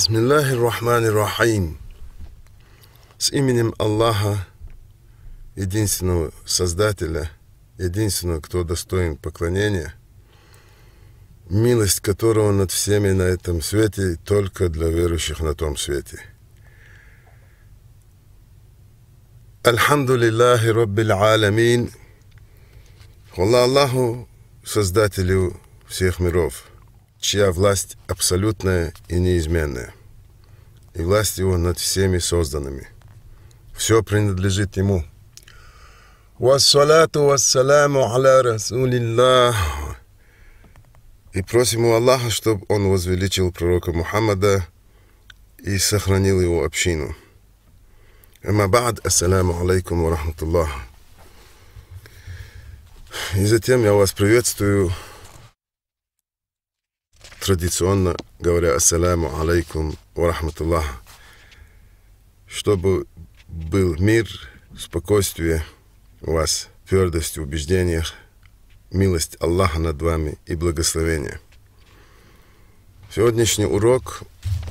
Бисмиллахир-Рахманир-Рахим. С именем Аллаха, единственного Создателя, единственного, кто достоин поклонения, милость которого над всеми на этом свете только для верующих на том свете. Альхамду лиллахи раббил аламин. Хвала Аллаху, Создателю всех миров – чья власть абсолютная и неизменная, и власть его над всеми созданными. Все принадлежит ему. Вассалату вассаламу аля расулиллах. И просим у Аллаха, чтобы он возвеличил пророка Мухаммада и сохранил его общину. Амабад, ассаламу алейкум ва рахматуллах. И затем я вас приветствую традиционно говоря «Ассаляму алейкум ва рахматуллах», чтобы был мир, спокойствие у вас, твердость в убеждениях, милость Аллаха над вами и благословение. Сегодняшний урок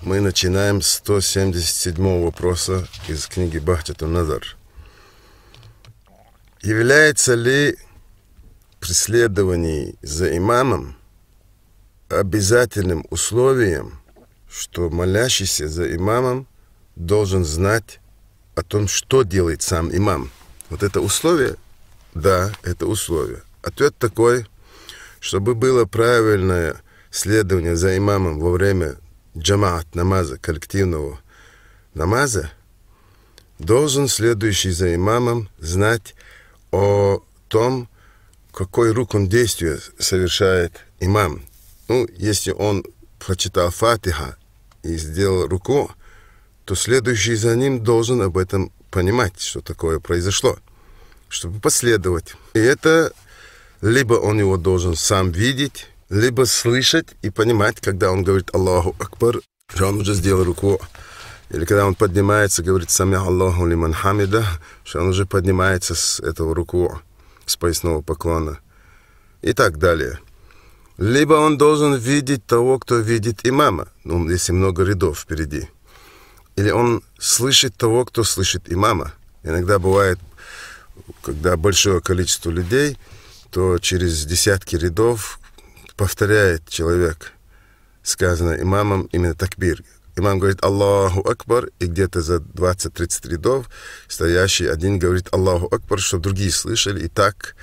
мы начинаем с 177 вопроса из книги Бахтату Назар. Является ли преследование за имамом обязательным условием, что молящийся за имамом должен знать о том, что делает сам имам. Вот это условие? Да, это условие. Ответ такой, чтобы было правильное следование за имамом во время джамаат намаза, коллективного намаза, должен следующий за имамом знать о том, какой рук он действия совершает имам. Ну, если он прочитал Фатиха и сделал руку, то следующий за ним должен об этом понимать, что такое произошло, чтобы последовать. И это либо он его должен сам видеть, либо слышать и понимать, когда он говорит «Аллаху Акбар», что он уже сделал руку. Или когда он поднимается, говорит сами Аллаху лиман хамида», что он уже поднимается с этого руку, с поясного поклона. И так далее. Либо он должен видеть того, кто видит имама, ну, если много рядов впереди. Или он слышит того, кто слышит имама. Иногда бывает, когда большое количество людей, то через десятки рядов повторяет человек, сказано имамом, именно такбир. Имам говорит «Аллаху Акбар», и где-то за 20-30 рядов стоящий один говорит «Аллаху Акбар», чтобы другие слышали, и так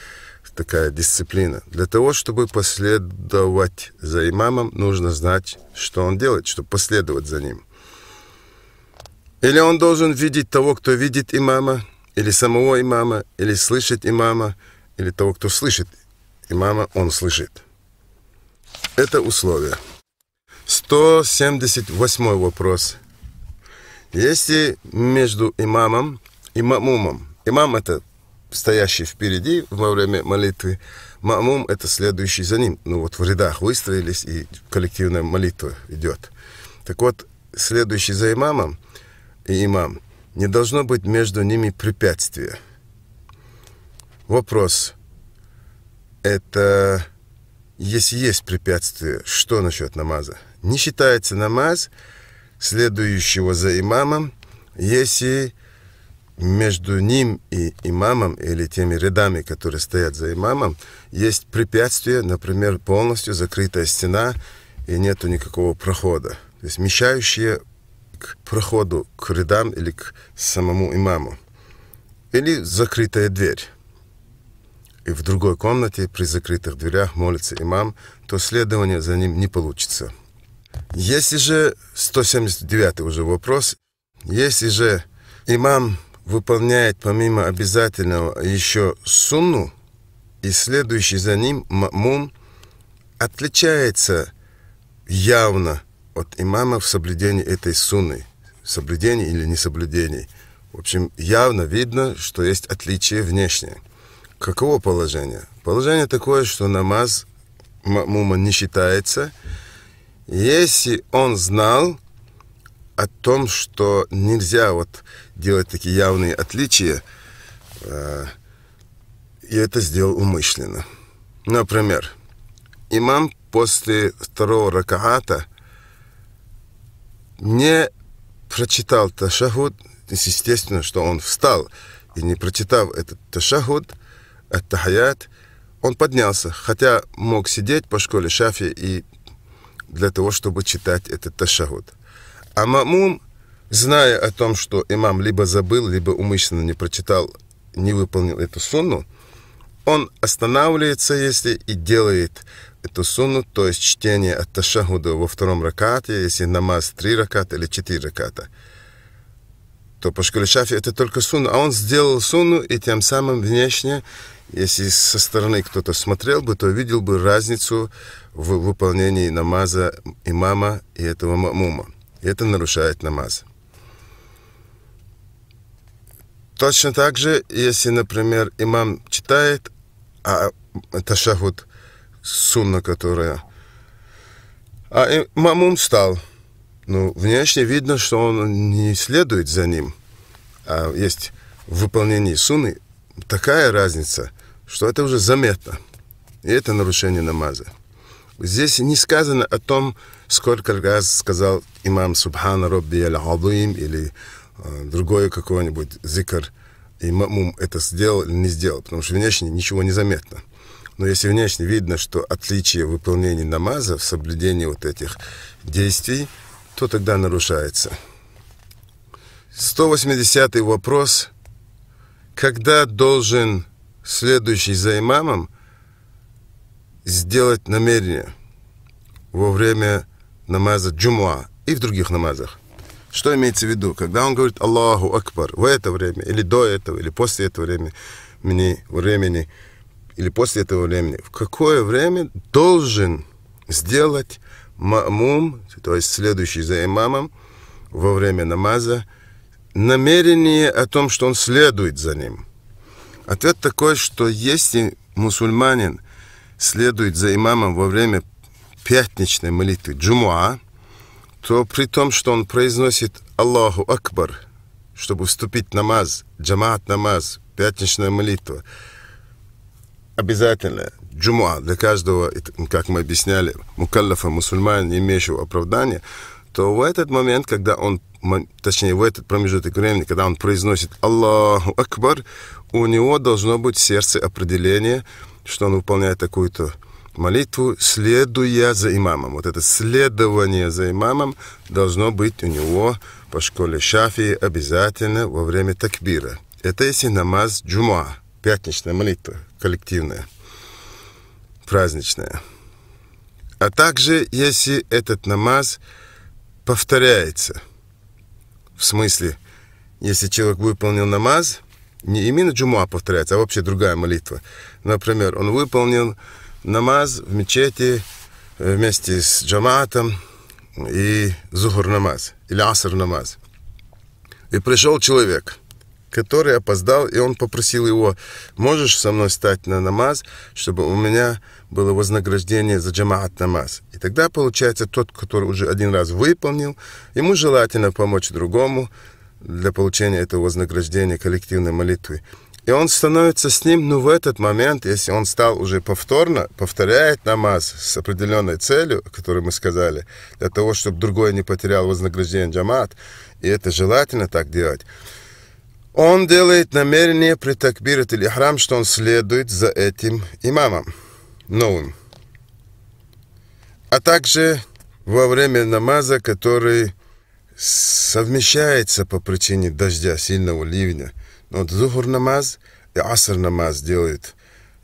такая дисциплина. Для того, чтобы последовать за имамом, нужно знать, что он делает, чтобы последовать за ним. Или он должен видеть того, кто видит имама, или самого имама, или слышать имама, или того, кто слышит имама, он слышит. Это условие. 178 вопрос. Если между имамом и мамумом, имам это стоящий впереди во время молитвы, мамум – это следующий за ним. Ну вот в рядах выстроились, и коллективная молитва идет. Так вот, следующий за имамом и имам не должно быть между ними препятствия. Вопрос – это если есть препятствие, что насчет намаза? Не считается намаз следующего за имамом, если между ним и имамом или теми рядами, которые стоят за имамом, есть препятствие, например, полностью закрытая стена и нету никакого прохода. То есть мешающие к проходу, к рядам или к самому имаму. Или закрытая дверь. И в другой комнате при закрытых дверях молится имам, то следование за ним не получится. Если же, 179 уже вопрос, если же имам выполняет помимо обязательного еще сунну, и следующий за ним мамум отличается явно от имама в соблюдении этой сунны, соблюдении или несоблюдении. В общем, явно видно, что есть отличие внешнее. Каково положение? Положение такое, что намаз мамума не считается, если он знал, о том, что нельзя вот делать такие явные отличия, и э, это сделал умышленно. Например, имам после второго ракаата не прочитал ташахуд, естественно, что он встал, и не прочитав этот ташахуд, ат-тахаят, он поднялся, хотя мог сидеть по школе шафи и для того, чтобы читать этот ташахуд. А мамум, зная о том, что имам либо забыл, либо умышленно не прочитал, не выполнил эту сунну, он останавливается, если и делает эту сунну, то есть чтение от ташахуда во втором ракате, если намаз три раката или четыре раката, то по школе шафи это только сунну, а он сделал сунну и тем самым внешне, если со стороны кто-то смотрел бы, то видел бы разницу в выполнении намаза имама и этого мамума. Это нарушает намаз. Точно так же, если, например, имам читает, а это а, ташахуд сунна, которая... А имамум встал. Ну, внешне видно, что он не следует за ним. А есть в выполнении сунны такая разница, что это уже заметно. И это нарушение намаза. Здесь не сказано о том, сколько раз сказал имам Субхана Робби Аль-Адуим или э, другое какое-нибудь зикр, и мамум это сделал или не сделал, потому что внешне ничего не заметно. Но если внешне видно, что отличие выполнения намаза в соблюдении вот этих действий, то тогда нарушается. 180 вопрос. Когда должен следующий за имамом сделать намерение во время намаза джумуа и в других намазах. Что имеется в виду? Когда он говорит Аллаху Акбар в это время, или до этого, или после этого времени, времени или после этого времени, в какое время должен сделать ма'мум, то есть следующий за имамом, во время намаза, намерение о том, что он следует за ним. Ответ такой, что если мусульманин следует за имамом во время пятничной молитвы Джумуа, то при том, что он произносит Аллаху Акбар, чтобы вступить в намаз, джамаат намаз, пятничная молитва, обязательно джумуа для каждого, как мы объясняли, мукаллафа, мусульман, не имеющего оправдания, то в этот момент, когда он, точнее, в этот промежуток времени, когда он произносит Аллаху Акбар, у него должно быть в сердце определение – что он выполняет такую-то молитву, следуя за имамом. Вот это следование за имамом должно быть у него по школе Шафии обязательно во время такбира. Это если намаз джума, пятничная молитва, коллективная, праздничная. А также, если этот намаз повторяется. В смысле, если человек выполнил намаз – не именно джума повторяется, а вообще другая молитва. Например, он выполнил намаз в мечети э, вместе с джаматом и зухур намаз или аср намаз. И пришел человек, который опоздал, и он попросил его, можешь со мной стать на намаз, чтобы у меня было вознаграждение за джамаат намаз. И тогда получается тот, который уже один раз выполнил, ему желательно помочь другому, для получения этого вознаграждения коллективной молитвы. И он становится с ним, но ну, в этот момент, если он стал уже повторно, повторяет намаз с определенной целью, которую мы сказали, для того, чтобы другой не потерял вознаграждение джамат, и это желательно так делать, он делает намерение при такбират или храм, что он следует за этим имамом новым. А также во время намаза, который совмещается по причине дождя, сильного ливня. Но вот зухур намаз и аср намаз делает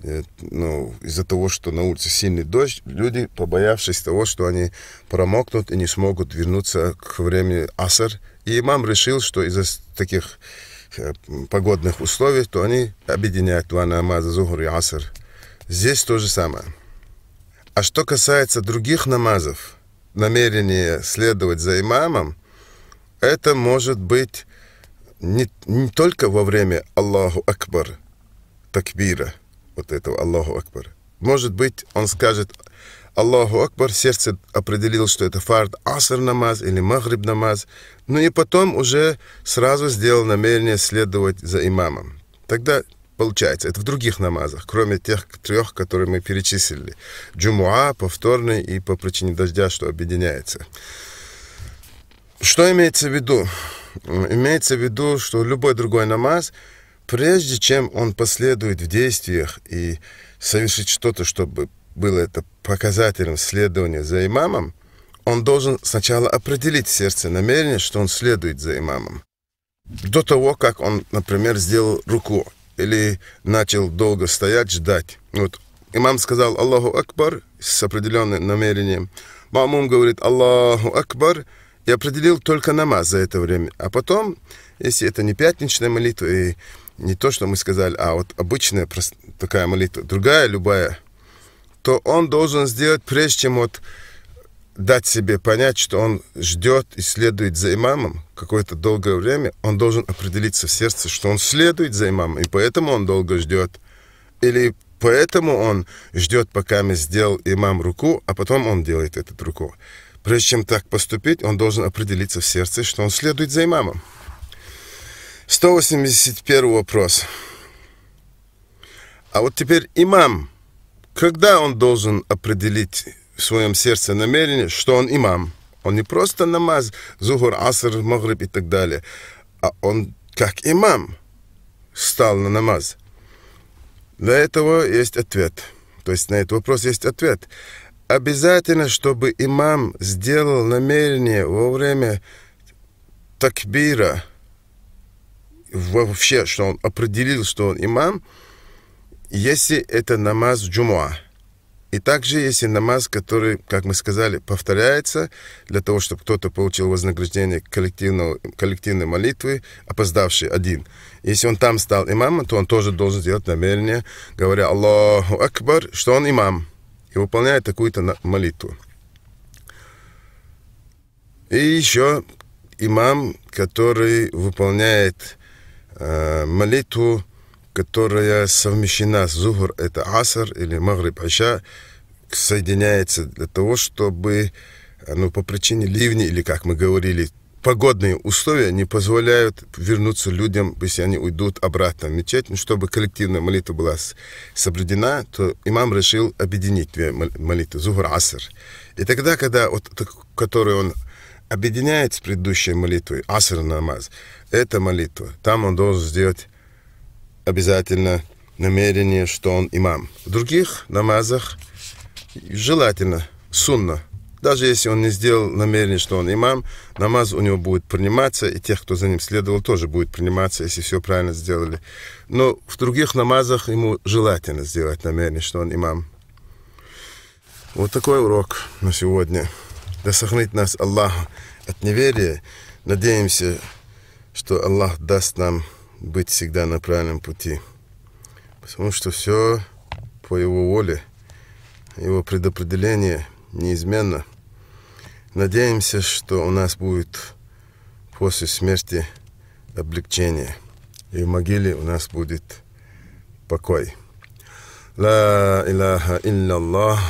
э, ну, из-за того, что на улице сильный дождь, люди, побоявшись того, что они промокнут и не смогут вернуться к времени аср, и имам решил, что из-за таких э, погодных условий, то они объединяют два намаза, зухур и аср. Здесь то же самое. А что касается других намазов, намерение следовать за имамом, это может быть не, не только во время Аллаху Акбар, такбира, вот этого Аллаху Акбар. Может быть, он скажет Аллаху Акбар, сердце определило, что это фард аср намаз или магриб намаз, но ну и потом уже сразу сделал намерение следовать за имамом. Тогда получается, это в других намазах, кроме тех трех, которые мы перечислили. Джумуа, повторный и по причине дождя, что объединяется. Что имеется в виду? Имеется в виду, что любой другой намаз, прежде чем он последует в действиях и совершит что-то, чтобы было это показателем следования за имамом, он должен сначала определить в сердце намерение, что он следует за имамом. До того, как он, например, сделал руку или начал долго стоять, ждать. Вот имам сказал «Аллаху Акбар» с определенным намерением. Мамум говорит «Аллаху Акбар», и определил только намаз за это время. А потом, если это не пятничная молитва, и не то, что мы сказали, а вот обычная такая молитва, другая, любая, то он должен сделать, прежде чем вот дать себе понять, что он ждет и следует за имамом какое-то долгое время, он должен определиться в сердце, что он следует за имамом, и поэтому он долго ждет. Или поэтому он ждет, пока мы сделал имам руку, а потом он делает этот руку. Прежде чем так поступить, он должен определиться в сердце, что он следует за имамом. 181 вопрос. А вот теперь имам, когда он должен определить в своем сердце намерение, что он имам? Он не просто намаз, зухур, аср, магриб и так далее, а он как имам стал на намаз. Для этого есть ответ. То есть на этот вопрос есть ответ обязательно, чтобы имам сделал намерение во время такбира, вообще, что он определил, что он имам, если это намаз джумуа. И также если намаз, который, как мы сказали, повторяется для того, чтобы кто-то получил вознаграждение коллективного, коллективной молитвы, опоздавший один. Если он там стал имамом, то он тоже должен сделать намерение, говоря «Аллаху Акбар», что он имам и выполняет такую-то молитву. И еще имам, который выполняет э, молитву, которая совмещена с зухр, это асар или магриб аша, соединяется для того, чтобы, э, ну, по причине ливни, или, как мы говорили, погодные условия не позволяют вернуться людям, если они уйдут обратно в мечеть, но ну, чтобы коллективная молитва была соблюдена, то имам решил объединить две молитвы, Зухр Аср. И тогда, когда вот, который он объединяет с предыдущей молитвой, Аср намаз, эта молитва, там он должен сделать обязательно намерение, что он имам. В других намазах желательно сунна – даже если он не сделал намерение, что он имам, намаз у него будет приниматься, и тех, кто за ним следовал, тоже будет приниматься, если все правильно сделали. Но в других намазах ему желательно сделать намерение, что он имам. Вот такой урок на сегодня. Да сохранит нас Аллах от неверия. Надеемся, что Аллах даст нам быть всегда на правильном пути. Потому что все по Его воле, Его предопределение – неизменно. Надеемся, что у нас будет после смерти облегчение, и в могиле у нас будет покой. لا إله إلا الله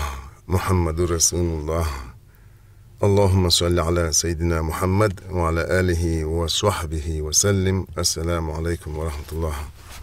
محمد رسول الله اللهم صل على سيدنا محمد وعلى آله وصحبه وسلم السلام عليكم ورحمة الله